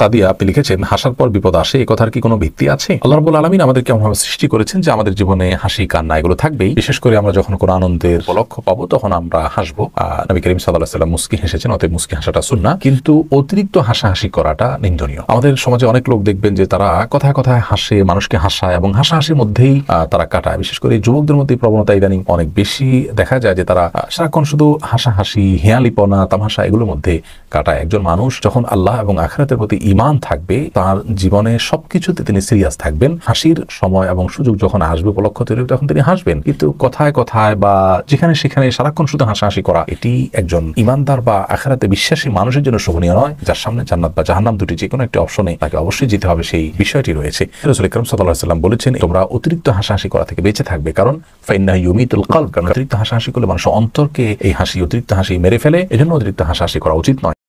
সাদিয়া আপনি লিখেছেন হাসার পর বিপদ আসে এ কথার কি কোনো ভিত্তি আছে আল্লাহ আলমিন আমাদেরকে এমনভাবে সৃষ্টি করেছেন যে আমাদের জীবনে হাসি কান্না এগুলো থাকবেই বিশেষ করে আমরা যখন কোনো আনন্দের লক্ষ্য পাবো তখন আমরা হাসবো নবী করিম সাল্লাহ সাল্লাম মুস্কি হেসেছেন অতএব মুস্কি হাসাটা শুননা কিন্তু অতিরিক্ত হাসাহাসি করাটা নিন্দনীয় আমাদের সমাজে অনেক লোক দেখবেন যে তারা কথায় কথায় হাসে মানুষকে হাসায় এবং হাসাহাসির মধ্যেই তারা কাটায় বিশেষ করে যুবকদের মধ্যে প্রবণতা ইদানিং অনেক বেশি দেখা যায় যে তারা সারাক্ষণ শুধু হাসাহাসি হেয়ালিপনা তামাশা এগুলোর মধ্যে কাটায় একজন মানুষ যখন আল্লাহ এবং আখরাতের প্রতি ইমান থাকবে তার জীবনে সবকিছুতে তিনি সিরিয়াস থাকবেন হাসির সময় এবং সুযোগ যখন আসবে উপলক্ষ তৈরি তখন তিনি হাসবেন কিন্তু কথায় কথায় বা যেখানে সেখানে সারাক্ষণ শুধু হাসাহাসি করা এটি একজন ইমানদার বা আখেরাতে বিশ্বাসী মানুষের জন্য শোভনীয় নয় যার সামনে জান্নাত বা জাহান্নাম দুটি যে কোনো একটি অপশনে তাকে অবশ্যই যেতে হবে সেই বিষয়টি রয়েছে রসুল ইকরম সাল্লাম বলেছেন তোমরা অতিরিক্ত হাসাহাসি করা থেকে বেঁচে থাকবে কারণ ফাইন্না ইউমিতুল কাল কারণ অতিরিক্ত হাসাহাসি করলে মানুষ অন্তরকে এই হাসি অতিরিক্ত হাসি মেরে ফেলে এজন্য অতিরিক্ত হাসাহাসি করা উচিত নয়